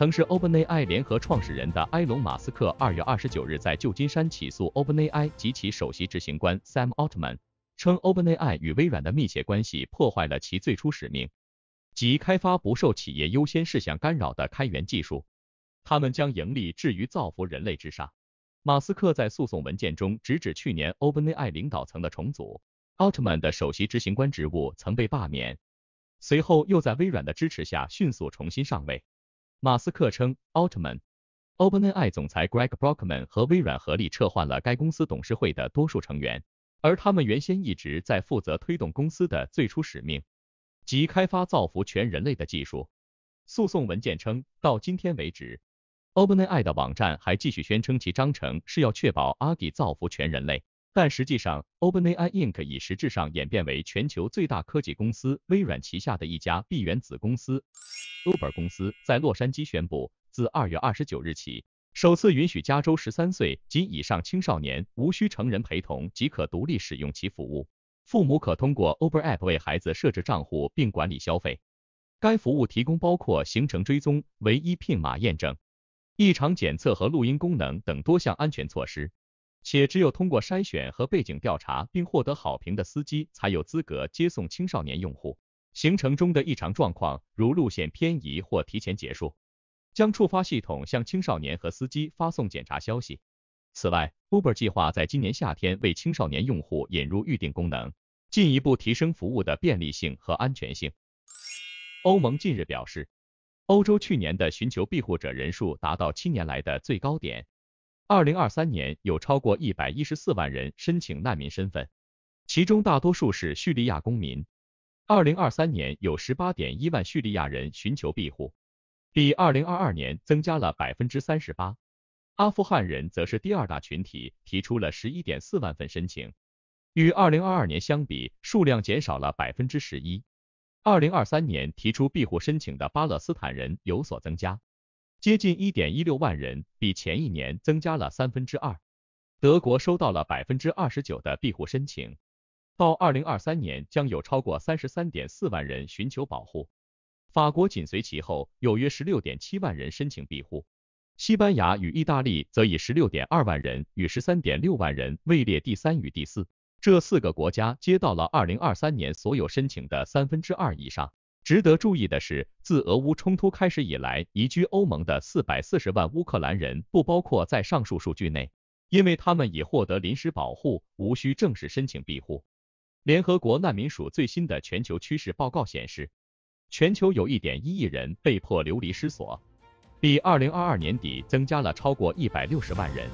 曾是 OpenAI 联合创始人的埃隆·马斯克，二月二十九日在旧金山起诉 OpenAI 及其首席执行官 Sam Altman，称 OpenAI 与微软的密切关系破坏了其最初使命，即开发不受企业优先事项干扰的开源技术。他们将盈利置于造福人类之上。马斯克在诉讼文件中直指去年 OpenAI 领导层的重组，Altman 的首席执行官职务曾被罢免，随后又在微软的支持下迅速重新上位。马斯克称，OpenAI 总裁 Greg Brockman 和微软合力撤换了该公司董事会的多数成员，而他们原先一直在负责推动公司的最初使命，即开发造福全人类的技术。诉讼文件称，到今天为止，OpenAI 的网站还继续宣称其章程是要确保 AI 造福全人类。但实际上，OpenAI Inc. 已实质上演变为全球最大科技公司微软旗下的一家闭源子公司。Uber 公司在洛杉矶宣布，自二月二十九日起，首次允许加州十三岁及以上青少年无需成人陪同即可独立使用其服务。父母可通过 Uber App 为孩子设置账户并管理消费。该服务提供包括行程追踪、唯一 PIN 码验证、异常检测和录音功能等多项安全措施。且只有通过筛选和背景调查，并获得好评的司机才有资格接送青少年用户。行程中的异常状况，如路线偏移或提前结束，将触发系统向青少年和司机发送检查消息。此外，Uber 计划在今年夏天为青少年用户引入预订功能，进一步提升服务的便利性和安全性。欧盟近日表示，欧洲去年的寻求庇护者人数达到七年来的最高点。2023年有超过114万人申请难民身份，其中大多数是叙利亚公民。2023年有18.1万叙利亚人寻求庇护，比2022年增加了38%。阿富汗人则是第二大群体，提出了11.4万份申请，与2022年相比，数量减少了11%。2023年提出庇护申请的巴勒斯坦人有所增加。接近一点一六万人，比前一年增加了三分之二。德国收到了百分之二十九的庇护申请，到二零二三年将有超过三十三点四万人寻求保护。法国紧随其后，有约十六点七万人申请庇护。西班牙与意大利则以十六点二万人与十三点六万人位列第三与第四。这四个国家接到了二零二三年所有申请的三分之二以上。值得注意的是，自俄乌冲突开始以来，移居欧盟的四百四十万乌克兰人不包括在上述数据内，因为他们已获得临时保护，无需正式申请庇护。联合国难民署最新的全球趋势报告显示，全球有一点一亿人被迫流离失所，比二零二二年底增加了超过一百六十万人。